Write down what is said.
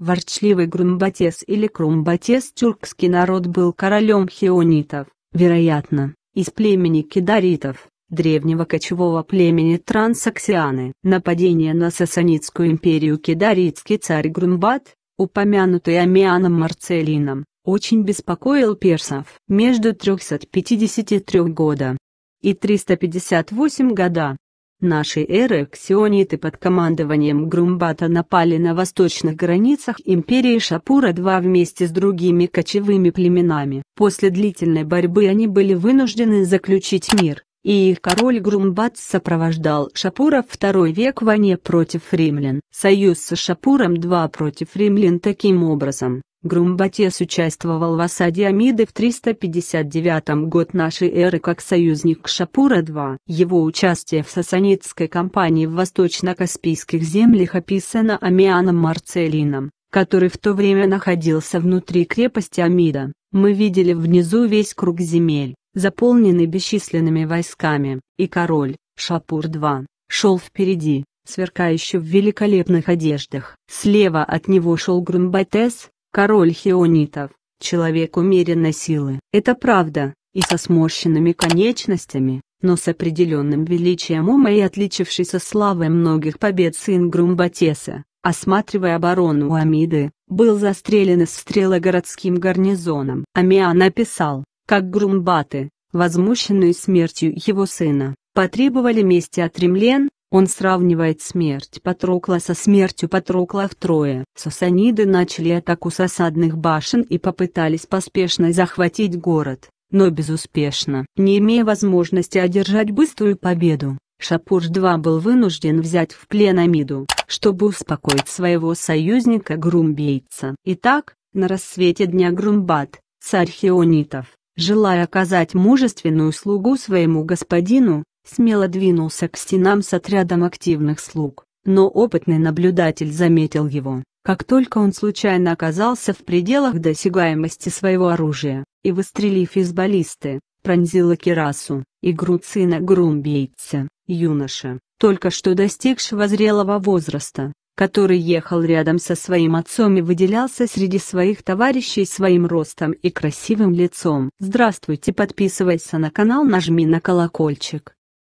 Ворчливый Грумбатес или Крумбатес тюркский народ был королем хионитов, вероятно, из племени кидаритов, древнего кочевого племени Трансаксианы. Нападение на Сасанидскую империю кидаритский царь Грумбат, упомянутый Амианом Марцелином, очень беспокоил персов. Между 353 года и 358 года нашей эры ксиониты под командованием Грумбата напали на восточных границах империи Шапура-2 вместе с другими кочевыми племенами. После длительной борьбы они были вынуждены заключить мир, и их король Грумбат сопровождал Шапура второй век войне против римлян. Союз с Шапуром-2 против римлян таким образом Грумбатес участвовал в осаде Амиды в 359 год нашей эры как союзник шапура II. Его участие в сасанидской кампании в восточно-каспийских землях описано Амианом Марцелином, который в то время находился внутри крепости Амида. Мы видели внизу весь круг земель, заполненный бесчисленными войсками, и король, шапур II шел впереди сверкающий в великолепных одеждах. Слева от него шел Грумбатес, Король хионитов, человек умеренной силы. Это правда, и со сморщенными конечностями, но с определенным величием ума и отличившийся славой многих побед сын Грумбатеса, осматривая оборону у Амиды, был застрелен из стрелы городским гарнизоном. Амиан написал, как Грумбаты, возмущенные смертью его сына, потребовали мести от римлян, он сравнивает смерть Патрокла со смертью Патрокла в Трое. Сасаниды начали атаку с осадных башен и попытались поспешно захватить город, но безуспешно. Не имея возможности одержать быструю победу, Шапур 2 был вынужден взять в плен Амиду, чтобы успокоить своего союзника Грумбейца. Итак, на рассвете дня Грумбат, царь Хионитов, желая оказать мужественную услугу своему господину, смело двинулся к стенам с отрядом активных слуг, но опытный наблюдатель заметил его, как только он случайно оказался в пределах досягаемости своего оружия, и выстрелив из баллисты, пронзила кирасу и грудь сына Грумбейца, юноша, только что достигшего зрелого возраста, который ехал рядом со своим отцом и выделялся среди своих товарищей своим ростом и красивым лицом. Здравствуйте, подписывайся на канал, нажми на колокольчик.